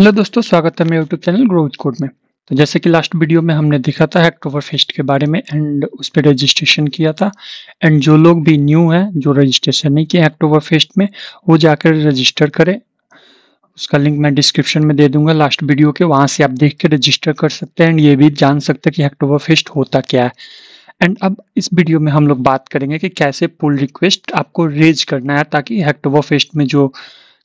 Hello दोस्तों स्वागत है मेरे यूट्यूब चैनल ग्रोथ कोड में तो जैसे कि लास्ट वीडियो में हमने देखा था हैक्टोवर फेस्ट के बारे में एंड उस पर रजिस्ट्रेशन किया था एंड जो लोग भी न्यू हैं जो रजिस्ट्रेशन नहीं किए हैक्टोवर फेस्ट में वो जाकर रजिस्टर करें उसका लिंक मैं डिस्क्रिप्शन में दे दूंगा लास्ट वीडियो के वहाँ से आप देख के रजिस्टर कर सकते हैं एंड ये भी जान सकते हैं कि हैक्टोवर फेस्ट होता क्या है एंड अब इस वीडियो में हम लोग बात करेंगे कि कैसे पुल रिक्वेस्ट आपको रेज करना है ताकि हैक्टोवर फेस्ट में जो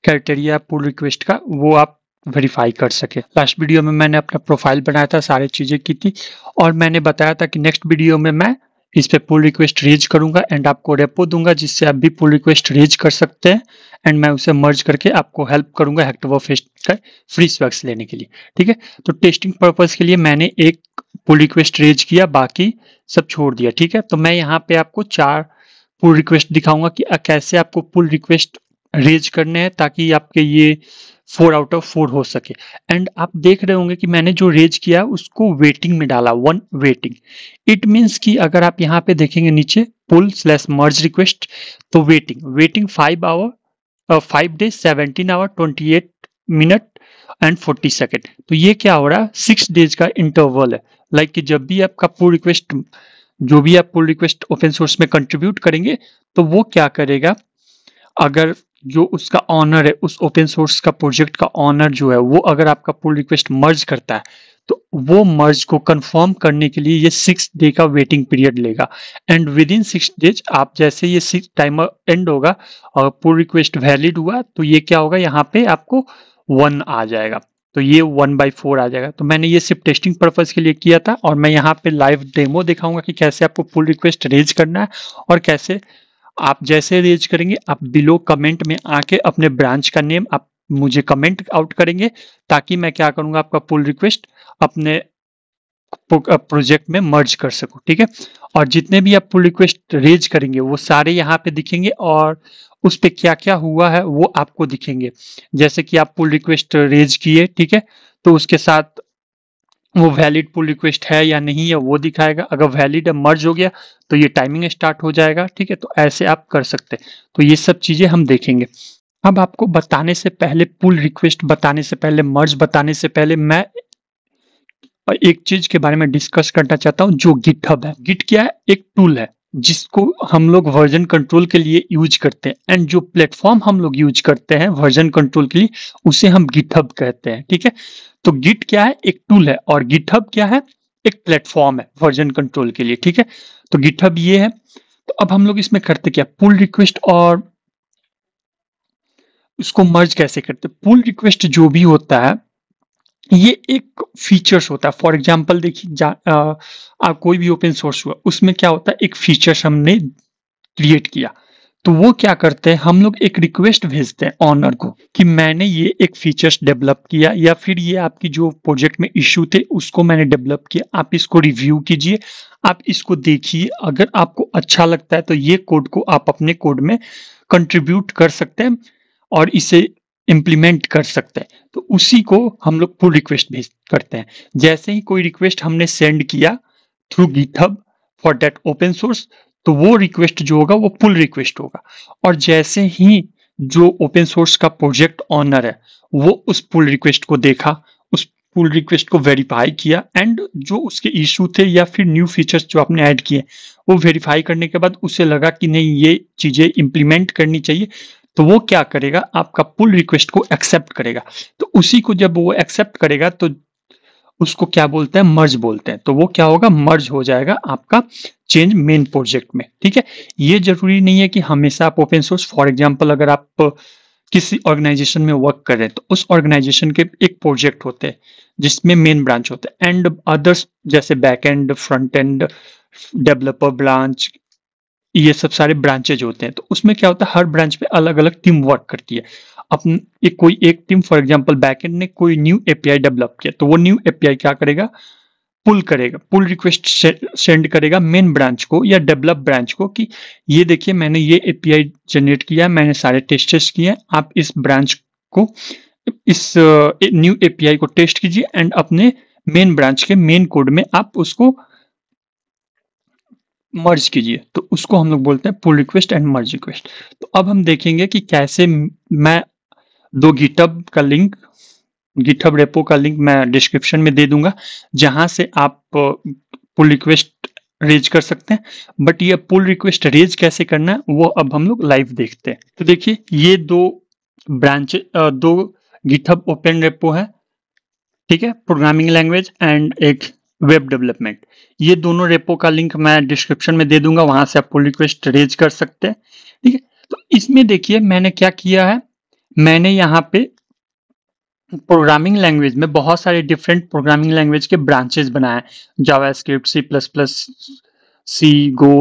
क्राइटेरिया पुल रिक्वेस्ट का वो आप वेरीफाई कर सके लास्ट वीडियो में मैंने अपना प्रोफाइल बनाया था सारी चीज़ें की थी और मैंने बताया था कि नेक्स्ट वीडियो में मैं इस पे पुल रिक्वेस्ट रेज करूंगा एंड आपको रेपो दूंगा जिससे आप भी पुल रिक्वेस्ट रेज कर सकते हैं एंड मैं उसे मर्ज करके आपको हेल्प करूंगा हेक्टोवा फेस्ट का फ्री स्वैक्स लेने के लिए ठीक है तो टेस्टिंग पर्पज के लिए मैंने एक पुल रिक्वेस्ट रेज किया बाकी सब छोड़ दिया ठीक है तो मैं यहाँ पे आपको चार पुल रिक्वेस्ट दिखाऊंगा कि कैसे आपको पुल रिक्वेस्ट रेज करने हैं ताकि आपके ये फोर आउट ऑफ फोर हो सके एंड आप देख रहे होंगे कि मैंने जो रेज किया उसको वेटिंग में डाला वन वेटिंग इट मीन्स कि अगर आप यहाँ पे देखेंगे नीचे पुल स्लैश मर्ज रिक्वेस्ट तो waiting waiting five hour five day seventeen hour twenty eight minute and forty second तो ये क्या हो रहा है सिक्स डेज का इंटरवल है लाइक like कि जब भी आपका पुल रिक्वेस्ट जो भी आप पुल रिक्वेस्ट ओपन सोर्स में कंट्रीब्यूट करेंगे तो वो क्या करेगा अगर जो उसका ऑनर है उस ओपन सोर्स का प्रोजेक्ट का ऑनर जो है वो अगर आपका पुल रिक्वेस्ट मर्ज करता है तो वो मर्ज को कंफर्म करने के लिए ये सिक्स डे का वेटिंग पीरियड लेगा and within six days आप जैसे ये सिक्स टाइमर एंड होगा और पुल रिक्वेस्ट वैलिड हुआ तो ये क्या होगा यहाँ पे आपको वन आ जाएगा तो ये वन बाई फोर आ जाएगा तो मैंने ये सिर्फ टेस्टिंग पर्पज के लिए किया था और मैं यहाँ पे लाइव डेमो दिखाऊंगा कि कैसे आपको पुल रिक्वेस्ट रेज करना है और कैसे आप जैसे रेज करेंगे आप बिलो कमेंट में आके अपने ब्रांच का नेम आप मुझे कमेंट आउट करेंगे ताकि मैं क्या करूंगा आपका पुल रिक्वेस्ट अपने प्रोजेक्ट में मर्ज कर सकूं ठीक है और जितने भी आप पुल रिक्वेस्ट रेज करेंगे वो सारे यहाँ पे दिखेंगे और उस पर क्या क्या हुआ है वो आपको दिखेंगे जैसे कि आप पुल रिक्वेस्ट रेज किए ठीक है तो उसके साथ वो वैलिड पुल रिक्वेस्ट है या नहीं है वो दिखाएगा अगर वैलिड है मर्ज हो गया तो ये टाइमिंग स्टार्ट हो जाएगा ठीक है तो ऐसे आप कर सकते हैं तो ये सब चीज़ें हम देखेंगे अब आपको बताने से पहले पुल रिक्वेस्ट बताने से पहले मर्ज बताने से पहले मैं एक चीज के बारे में डिस्कस करना चाहता हूँ जो गिट है गिट क्या है एक टूल है जिसको हम लोग वर्जन कंट्रोल के लिए यूज करते हैं एंड जो प्लेटफॉर्म हम लोग यूज करते हैं वर्जन कंट्रोल के लिए उसे हम गिटहब कहते हैं ठीक है तो गिट क्या है एक टूल है और गिटहब क्या है एक प्लेटफॉर्म है वर्जन कंट्रोल के लिए ठीक है तो गिटहब ये है तो अब हम लोग इसमें करते क्या पुल रिक्वेस्ट और उसको मर्ज कैसे करते पुल रिक्वेस्ट जो भी होता है ये एक फीचर्स होता है फॉर एग्जाम्पल देखिए आप कोई भी ओपन सोर्स हुआ उसमें क्या होता है एक फीचर्स हमने क्रिएट किया तो वो क्या करते हैं हम लोग एक रिक्वेस्ट भेजते हैं ऑनर को कि मैंने ये एक फीचर्स डेवलप किया या फिर ये आपकी जो प्रोजेक्ट में इश्यू थे उसको मैंने डेवलप किया आप इसको रिव्यू कीजिए आप इसको देखिए अगर आपको अच्छा लगता है तो ये कोड को आप अपने कोड में कंट्रीब्यूट कर सकते हैं और इसे इम्प्लीमेंट कर सकते हैं तो उसी को हम लोग पुल रिक्वेस्ट भेज करते हैं जैसे ही कोई रिक्वेस्ट हमने सेंड किया through GitHub for that open source तो वो रिक्वेस्ट जो होगा वो पुल रिक्वेस्ट होगा और जैसे ही जो ओपन सोर्स का प्रोजेक्ट ऑनर है वो उस पुल रिक्वेस्ट को देखा उस पुल रिक्वेस्ट को वेरीफाई किया एंड जो उसके इशू थे या फिर न्यू फीचर्स जो आपने ऐड किए वो वेरीफाई करने के बाद उसे लगा कि नहीं ये चीज़ें इम्प्लीमेंट करनी चाहिए तो वो क्या करेगा आपका पुल रिक्वेस्ट को एक्सेप्ट करेगा तो उसी को जब वो एक्सेप्ट करेगा तो उसको क्या बोलते हैं मर्ज बोलते हैं तो वो क्या होगा मर्ज हो जाएगा आपका चेंज मेन प्रोजेक्ट में ठीक है ये जरूरी नहीं है कि हमेशा आप ओपन सोर्स फॉर एग्जाम्पल अगर आप किसी ऑर्गेनाइजेशन में वर्क कर रहे हैं तो उस ऑर्गेनाइजेशन के एक प्रोजेक्ट होते हैं जिसमें मेन ब्रांच होते हैं एंड अदर्स जैसे back end front end developer branch ये सब सारे ब्रांचेज होते हैं तो उसमें क्या होता है हर ब्रांच पे अलग अलग टीम वर्क करती है अपने एक कोई एक टीम फॉर एग्जांपल बैकएंड ने कोई न्यू एपीआई डेवलप किया तो वो न्यू एपीआई क्या करेगा पुल करेगा पुल रिक्वेस्ट सेंड करेगा मेन ब्रांच को या डेवलप ब्रांच को कि ये देखिए मैंने ये एपीआई जनरेट किया मैंने सारे टेस्ट किए हैं आप इस ब्रांच को इस न्यू uh, एपीआई को टेस्ट कीजिए एंड अपने मेन ब्रांच के मेन कोड में आप उसको मर्ज कीजिए तो उसको हम लोग बोलते हैं pull request and merge request तो अब हम देखेंगे कि कैसे मैं दो गिटअप का लिंक गिटहब रेपो का लिंक मैं डिस्क्रिप्शन में दे दूंगा जहां से आप पुल रिक्वेस्ट रेज कर सकते हैं बट ये पुल रिक्वेस्ट रेज कैसे करना है वो अब हम लोग लाइव देखते हैं तो देखिए ये दो ब्रांच दो गिटहब ओपन रेपो है ठीक है प्रोग्रामिंग लैंग्वेज एंड एक वेब डेवलपमेंट ये दोनों रेपो का लिंक मैं डिस्क्रिप्शन में दे दूंगा वहां से आपको रिक्वेस्ट रेज कर सकते हैं ठीक है तो इसमें देखिए मैंने क्या किया है मैंने यहाँ पे प्रोग्रामिंग लैंग्वेज में बहुत सारे डिफरेंट प्रोग्रामिंग लैंग्वेज के ब्रांचेस बनाए JavaScript C plus plus C Go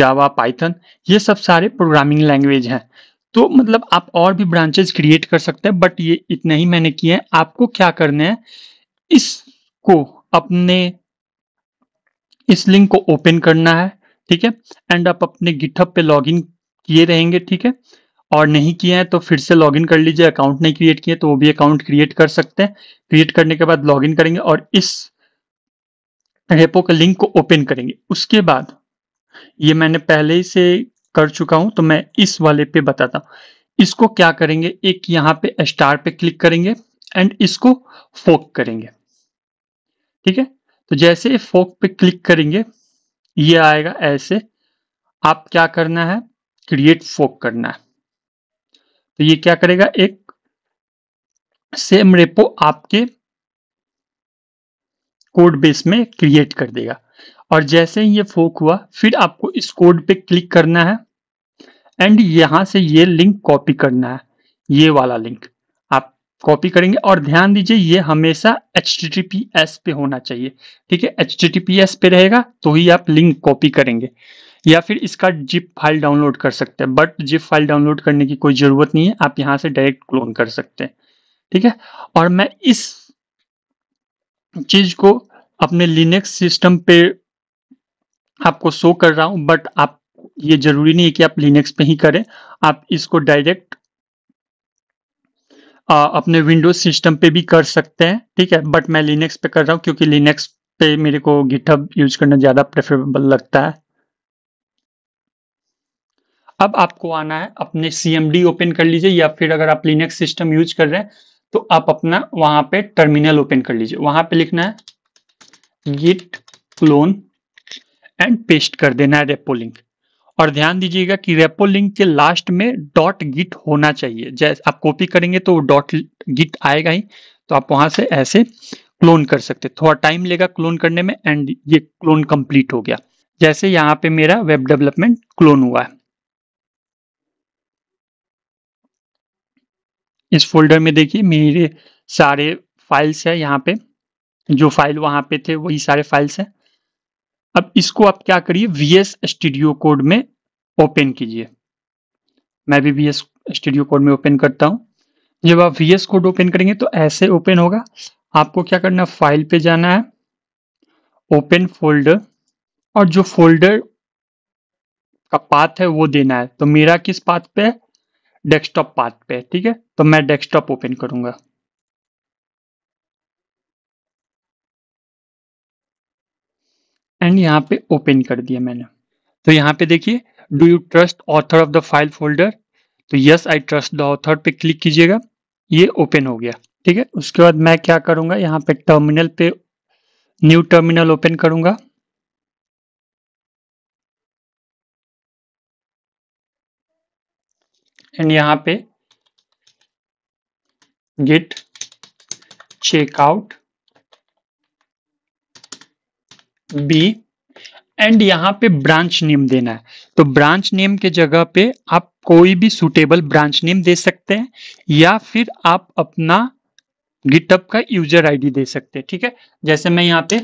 Java Python ये सब सारे प्रोग्रामिंग लैंग्वेज हैं तो मतलब आप और भी ब्रांचेज क्रिएट कर सकते हैं बट ये इतना ही मैंने किया है आपको क्या करना है इसको अपने इस लिंक को ओपन करना है ठीक है एंड आप अपने गिटहब पे लॉगिन किए रहेंगे ठीक है और नहीं किए हैं तो फिर से लॉगिन कर लीजिए अकाउंट नहीं क्रिएट किए तो वो भी अकाउंट क्रिएट कर सकते हैं क्रिएट करने के बाद लॉगिन करेंगे और इस रेपो का लिंक को ओपन करेंगे उसके बाद ये मैंने पहले ही से कर चुका हूं तो मैं इस वाले पे बताता हूं इसको क्या करेंगे एक यहां पे स्टार पे क्लिक करेंगे एंड इसको फोक करेंगे ठीक है तो जैसे फोक पे क्लिक करेंगे ये आएगा ऐसे आप क्या करना है क्रिएट फोक करना है तो ये क्या करेगा एक सेम रेपो आपके कोड बेस में क्रिएट कर देगा और जैसे ही ये फोक हुआ फिर आपको इस कोड पे क्लिक करना है एंड यहां से ये लिंक कॉपी करना है ये वाला लिंक कॉपी करेंगे और ध्यान दीजिए ये हमेशा एच पे होना चाहिए ठीक है एच पे रहेगा तो ही आप लिंक कॉपी करेंगे या फिर इसका जिप फाइल डाउनलोड कर सकते हैं बट जिप फाइल डाउनलोड करने की कोई ज़रूरत नहीं है आप यहां से डायरेक्ट क्लोन कर सकते हैं ठीक है और मैं इस चीज़ को अपने लिनक्स सिस्टम पे आपको शो कर रहा हूं बट आप ये ज़रूरी नहीं है कि आप लिनक्स पे ही करें आप इसको डायरेक्ट आ, अपने विंडोज सिस्टम पे भी कर सकते हैं ठीक है बट मैं लिनक्स पे कर रहा हूँ क्योंकि लिनक्स पे मेरे को गिटहब यूज करना ज़्यादा प्रेफरेबल लगता है अब आपको आना है अपने सी ओपन कर लीजिए या फिर अगर आप लिनक्स सिस्टम यूज कर रहे हैं तो आप अपना वहां पे टर्मिनल ओपन कर लीजिए वहां पे लिखना है गिट क्लोन एंड पेस्ट कर देना है रेपोलिंग और ध्यान दीजिएगा कि रेपो लिंक के लास्ट में डॉट गिट होना चाहिए जैसे आप कॉपी करेंगे तो डॉट गिट आएगा ही तो आप वहां से ऐसे क्लोन कर सकते थोड़ा टाइम लेगा क्लोन करने में एंड ये क्लोन कंप्लीट हो गया जैसे यहाँ पे मेरा वेब डेवलपमेंट क्लोन हुआ है इस फोल्डर में देखिए मेरे सारे फाइल्स है यहाँ पे जो फाइल वहां पे थे वही सारे फाइल्स है अब इसको आप क्या करिए वी एस स्टूडियो कोड में ओपन कीजिए मैं भी वी एस स्टूडियो कोड में ओपन करता हूं जब आप वी एस कोड ओपन करेंगे तो ऐसे ओपन होगा आपको क्या करना है फाइल पे जाना है ओपन फोल्डर और जो फोल्डर का पाथ है वो देना है तो मेरा किस पाथ पे है डेस्कटॉप पाथ पे ठीक है तो मैं डेस्कटॉप ओपन करूंगा एंड यहाँ पे ओपन कर दिया मैंने तो यहाँ पे देखिए do you trust author of the file folder तो yes I trust the author पे क्लिक कीजिएगा ये ओपन हो गया ठीक है उसके बाद मैं क्या करूंगा यहाँ पे टर्मिनल पे न्यू टर्मिनल ओपन करूंगा एंड यहाँ पे गेट चेकआउट बी एंड यहाँ पे ब्रांच नेम देना है तो ब्रांच नेम के जगह पे आप कोई भी सुटेबल ब्रांच नेम दे सकते हैं या फिर आप अपना गिटअप का यूजर आईडी दे सकते हैं ठीक है जैसे मैं यहाँ पे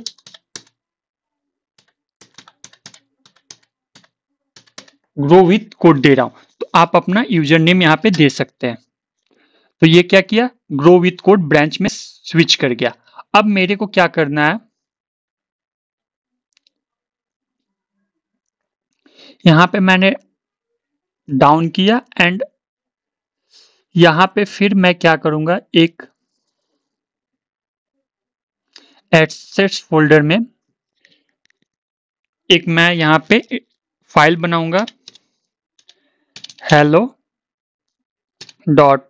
ग्रो विथ कोड दे रहा हूं तो आप अपना यूजर नेम यहाँ पे दे सकते हैं तो ये क्या किया ग्रो विथ कोड ब्रांच में स्विच कर गया अब मेरे को क्या करना है यहाँ पे मैंने डाउन किया एंड यहाँ पे फिर मैं क्या करूंगा एक एडसेट्स फोल्डर में एक मैं यहाँ पे फाइल बनाऊंगा hello dot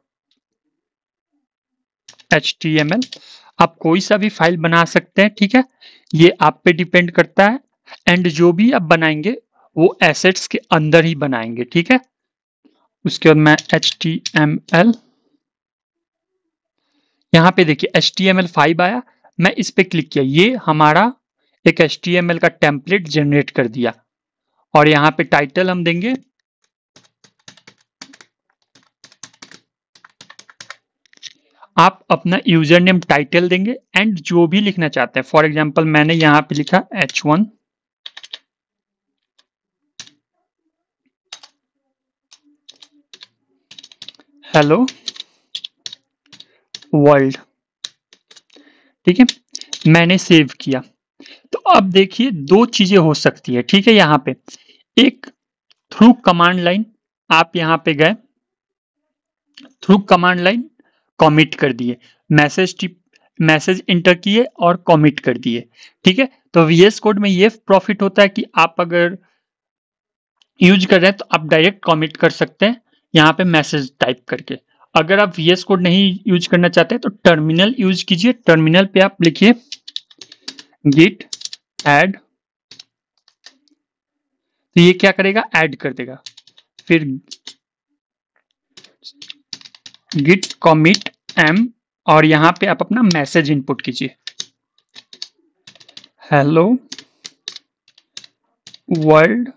H T M L आप कोई सा भी फाइल बना सकते हैं ठीक है ये आप पे डिपेंड करता है एंड जो भी आप बनाएंगे वो एसेट्स के अंदर ही बनाएंगे ठीक है उसके बाद मैं एच टी एम एल यहां पर देखिए H T M L five आया मैं इस पर क्लिक किया ये हमारा एक एच टी एम एल का टेम्पलेट जनरेट कर दिया और यहां पे टाइटल हम देंगे आप अपना यूजर नेम टाइटल देंगे एंड जो भी लिखना चाहते हैं फॉर एग्जाम्पल मैंने यहां पे लिखा एच वन हेलो वर्ल्ड ठीक है मैंने सेव किया तो अब देखिए दो चीजें हो सकती है ठीक है यहां पे एक थ्रू कमांड लाइन आप यहां पे गए थ्रू कमांड लाइन कॉमिट कर दिए मैसेज टिप मैसेज इंटर किए और कॉमिट कर दिए ठीक है तो वीएस कोड में ये प्रॉफिट होता है कि आप अगर यूज कर रहे हैं तो आप डायरेक्ट कॉमिट कर सकते हैं यहाँ पे मैसेज टाइप करके अगर आप वी एस कोड नहीं यूज करना चाहते तो टर्मिनल यूज कीजिए टर्मिनल पे आप लिखिए गिट एड तो ये क्या करेगा एड कर देगा फिर गिट कॉमिट एम और यहां पे आप अपना मैसेज इनपुट कीजिए हेलो वर्ल्ड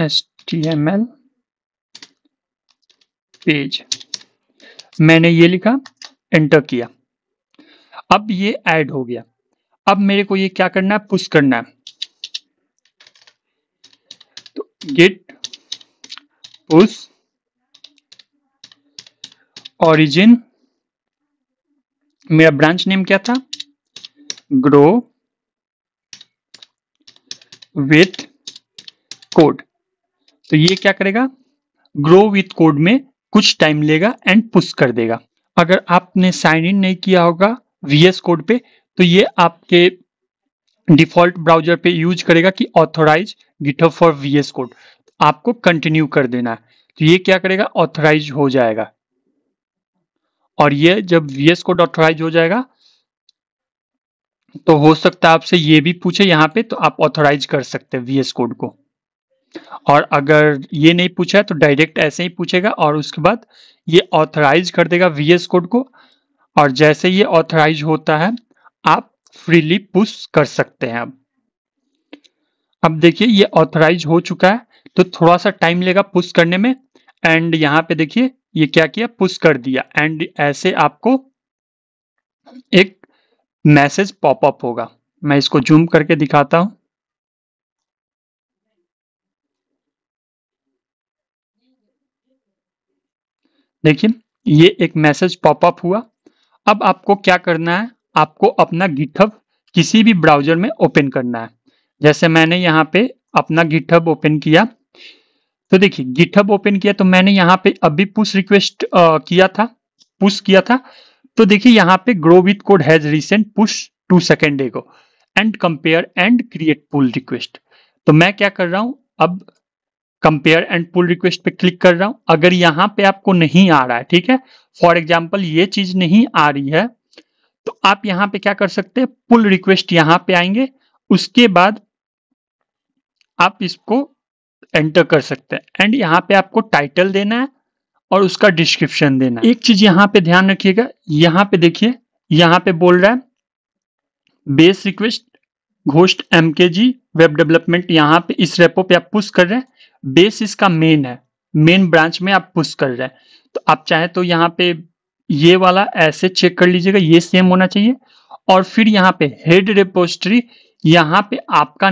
html पेज मैंने ये लिखा एंटर किया अब ये ऐड हो गया अब मेरे को ये क्या करना है पुश करना है तो गेट पुश ऑरिजिन मेरा ब्रांच नेम क्या था ग्रो विथ कोड तो ये क्या करेगा ग्रो विथ कोड में कुछ टाइम लेगा एंड पुश कर देगा अगर आपने साइन इन नहीं किया होगा वीएस कोड पे तो ये आपके डिफॉल्ट ब्राउजर पे यूज करेगा कि authorize GitHub for VS code आपको कंटिन्यू कर देना है तो ये क्या करेगा ऑथोराइज हो जाएगा और ये जब वीएस कोड ऑथोराइज हो जाएगा तो हो सकता है आपसे ये भी पूछे यहाँ पे तो आप ऑथोराइज कर सकते हैं वीएस कोड को और अगर ये नहीं पूछा है तो डायरेक्ट ऐसे ही पूछेगा और उसके बाद ये ऑथराइज कर देगा वीएस कोड को और जैसे ये ऑथराइज होता है आप फ्रीली पुश कर सकते हैं अब अब देखिए ये ऑथराइज हो चुका है तो थोड़ा सा टाइम लेगा पुश करने में एंड यहाँ पे देखिए ये क्या किया पुश कर दिया एंड ऐसे आपको एक मैसेज पॉपअप होगा मैं इसको जूम करके दिखाता हूं लेकिन ये एक मैसेज पॉपअप हुआ अब आपको क्या करना है आपको अपना गिटहब किसी भी ब्राउजर में ओपन करना है जैसे मैंने यहाँ पे अपना गिटहब ओपन किया तो देखिए गिटहब ओपन किया तो मैंने यहाँ पे अभी पुश रिक्वेस्ट किया था पुश किया था तो देखिए यहाँ पे grow with code has recent push two second ago and compare and create pull request तो मैं क्या कर रहा हूं अब कंपेयर एंड पुल रिक्वेस्ट पे क्लिक कर रहा हूं अगर यहां पे आपको नहीं आ रहा है ठीक है फॉर एग्जाम्पल ये चीज नहीं आ रही है तो आप यहां पे क्या कर सकते हैं पुल रिक्वेस्ट यहां पे आएंगे उसके बाद आप इसको एंटर कर सकते हैं एंड यहां पे आपको टाइटल देना है और उसका डिस्क्रिप्शन देना है एक चीज यहां पे ध्यान रखिएगा यहाँ पे देखिए यहां पे बोल रहा है बेस रिक्वेस्ट घोष्ट एम के जी वेब डेवलपमेंट यहां पे इस रेपो पे आप पुश कर रहे हैं बेस इसका मेन है मेन ब्रांच में आप पुश कर रहे हैं तो आप चाहे तो यहाँ पे ये वाला ऐसे चेक कर लीजिएगा ये सेम होना चाहिए और फिर यहाँ पे हेड रेपोस्ट्री यहाँ पे आपका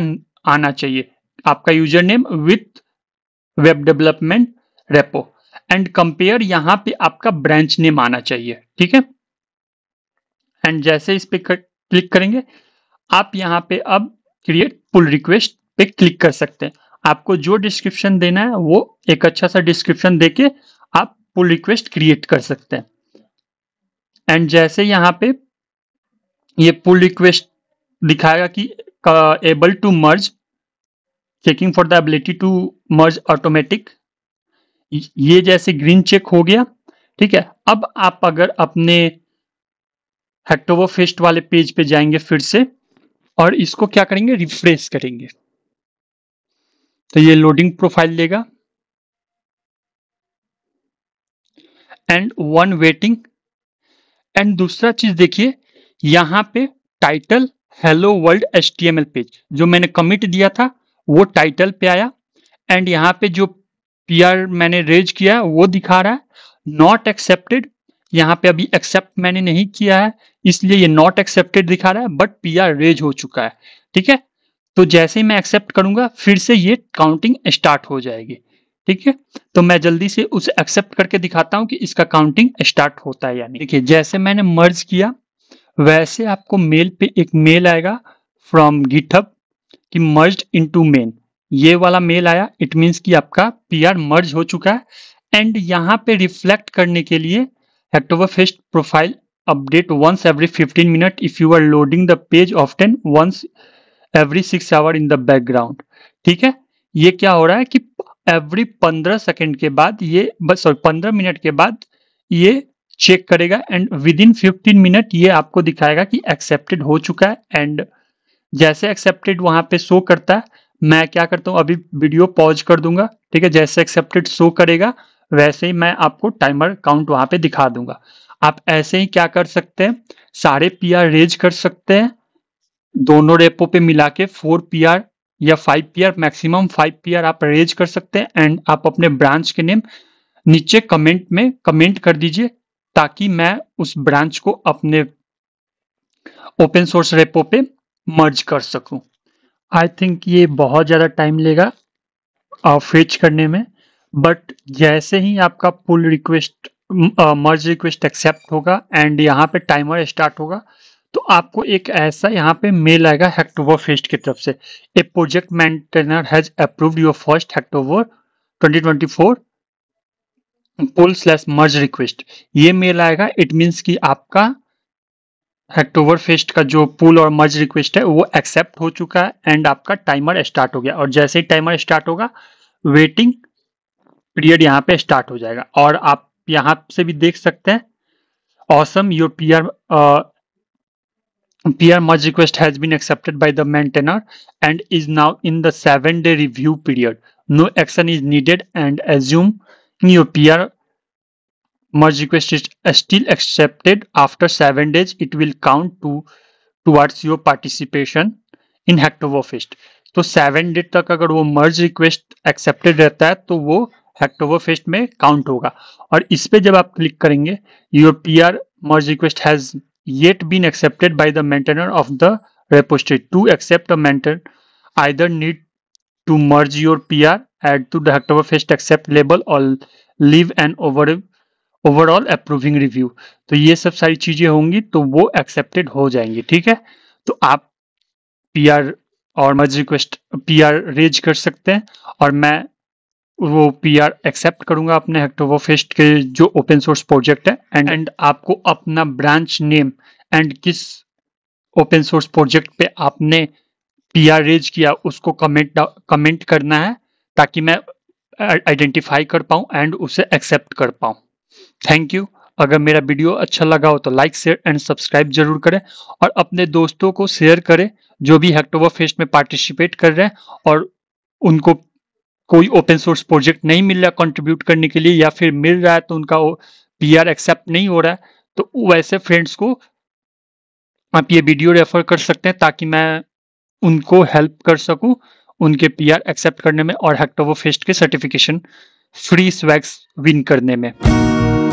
आना चाहिए आपका user name with web development repo and compare यहाँ पे आपका ब्रांच नेम आना चाहिए ठीक है एंड जैसे इस पे क्लिक करेंगे आप यहाँ पे अब क्रिएट पुल रिक्वेस्ट पे क्लिक कर सकते हैं आपको जो डिस्क्रिप्शन देना है वो एक अच्छा सा डिस्क्रिप्शन देके आप पुल रिक्वेस्ट क्रिएट कर सकते हैं एंड जैसे यहाँ पे ये पुल रिक्वेस्ट दिखाएगा कि able to merge checking for the ability to merge automatic ये जैसे ग्रीन चेक हो गया ठीक है अब आप अगर अपने हेक्टोवर फेस्ट वाले पेज पे जाएंगे फिर से और इसको क्या करेंगे रिफ्रेश करेंगे तो ये लोडिंग प्रोफाइल लेगा एंड वन वेटिंग एंड दूसरा चीज देखिए यहां पे title hello world S page जो मैंने कमिट दिया था वो टाइटल पे आया एंड यहां पे जो पीआर मैंने रेज किया वो दिखा रहा है नॉट एक्सेप्टेड यहां पे अभी एक्सेप्ट मैंने नहीं किया है इसलिए ये नॉट एक्सेप्टेड दिखा रहा है बट पी रेज हो चुका है ठीक है तो जैसे ही मैं एक्सेप्ट करूंगा फिर से ये काउंटिंग स्टार्ट हो जाएगी ठीक है तो मैं जल्दी से उसे एक्सेप्ट करके दिखाता हूं कि इसका काउंटिंग स्टार्ट होता है यानी देखिए जैसे मैंने मर्ज किया वैसे आपको मेल पे एक मेल आएगा फ्रॉम गिटअप कि मर्ज इनटू मेन ये वाला मेल आया इट मीन्स कि आपका पीआर मर्ज हो चुका है एंड यहाँ पे रिफ्लेक्ट करने के लिए Hacktoberfest profile update once every fifteen minute if you are loading the page often once every six hour in the background ठीक है ये क्या हो रहा है कि एवरी पंद्रह सेकेंड के बाद ये सॉरी पंद्रह मिनट के बाद ये चेक करेगा and within fifteen minute ये आपको दिखाएगा कि एक्सेप्टेड हो चुका है एंड जैसे एक्सेप्टेड वहां पे शो करता है मैं क्या करता हूँ अभी वीडियो पॉज कर दूंगा ठीक है जैसे एक्सेप्टेड शो करेगा वैसे ही मैं आपको टाइमर काउंट वहां पे दिखा दूंगा आप ऐसे ही क्या कर सकते हैं सारे पी रेज कर सकते हैं दोनों रेपो पे मिला के फोर पी आर या five P R maximum five P R आप रेज कर सकते हैं एंड आप अपने ब्रांच के नेम नीचे कमेंट में कमेंट कर दीजिए ताकि मैं उस ब्रांच को अपने ओपन सोर्स रेपो पे मर्ज कर सकूं आई थिंक ये बहुत ज़्यादा टाइम लेगा फेच करने में बट जैसे ही आपका pull request merge request accept होगा एंड यहाँ पे टाइमर स्टार्ट होगा तो आपको एक ऐसा यहाँ पे मेल आएगा हेक्टोवर फेस्ट की तरफ से a project maintainer has approved your first Hacktober 2024 pull slash merge request ये मेल आएगा इट मींस कि आपका हेक्टोवर फेस्ट का जो पुल और मर्ज रिक्वेस्ट है वो एक्सेप्ट हो चुका है एंड आपका टाइमर स्टार्ट हो गया और जैसे ही टाइमर स्टार्ट होगा वेटिंग पीरियड यहाँ पे स्टार्ट हो जाएगा और आप यहाँ से भी देख सकते हैं awesome your PR PR merge request has been accepted by the maintainer and is now in the seven day review period no action is needed and assume your PR merge request is still accepted after seven days it will count to towards your participation in Hacktoberfest तो seven date तक अगर वो मर्ज request accepted रहता है तो वो fest में count होगा और इस पर जब आप क्लिक करेंगे your P R merge request has yet been accepted by the maintainer of the repository. To accept a maintainer, either need to merge your PR, add to the Hacktoberfest accept label or leave an over, overall approving review तो ये सब सारी चीजें होंगी तो वो accepted हो जाएंगी ठीक है तो आप पीआर और मर्ज रिक्वेस्ट पीआर रेज कर सकते हैं और मैं वो पीआर एक्सेप्ट करूंगा अपने हेक्टोवो फेस्ट के जो ओपन सोर्स प्रोजेक्ट है एंड एंड आपको अपना ब्रांच नेम एंड किस ओपन सोर्स प्रोजेक्ट पे आपने पीआर रेज किया उसको कमेंट कमेंट करना है ताकि मैं आइडेंटिफाई कर पाऊँ एंड उसे एक्सेप्ट कर पाऊँ थैंक यू अगर मेरा वीडियो अच्छा लगा हो तो लाइक शेयर एंड सब्सक्राइब जरूर करें और अपने दोस्तों को शेयर करें जो भी हेक्टोवो फेस्ट में पार्टिसिपेट कर रहे हैं और उनको कोई ओपन सोर्स प्रोजेक्ट नहीं मिल रहा कंट्रीब्यूट करने के लिए या फिर मिल रहा है तो उनका पी आर एक्सेप्ट नहीं हो रहा है तो वैसे फ्रेंड्स को आप ये वीडियो रेफर कर सकते हैं ताकि मैं उनको हेल्प कर सकूं उनके पी आर एक्सेप्ट करने में और हेक्टोवो फेस्ट के सर्टिफिकेशन फ्री स्वैग्स विन करने में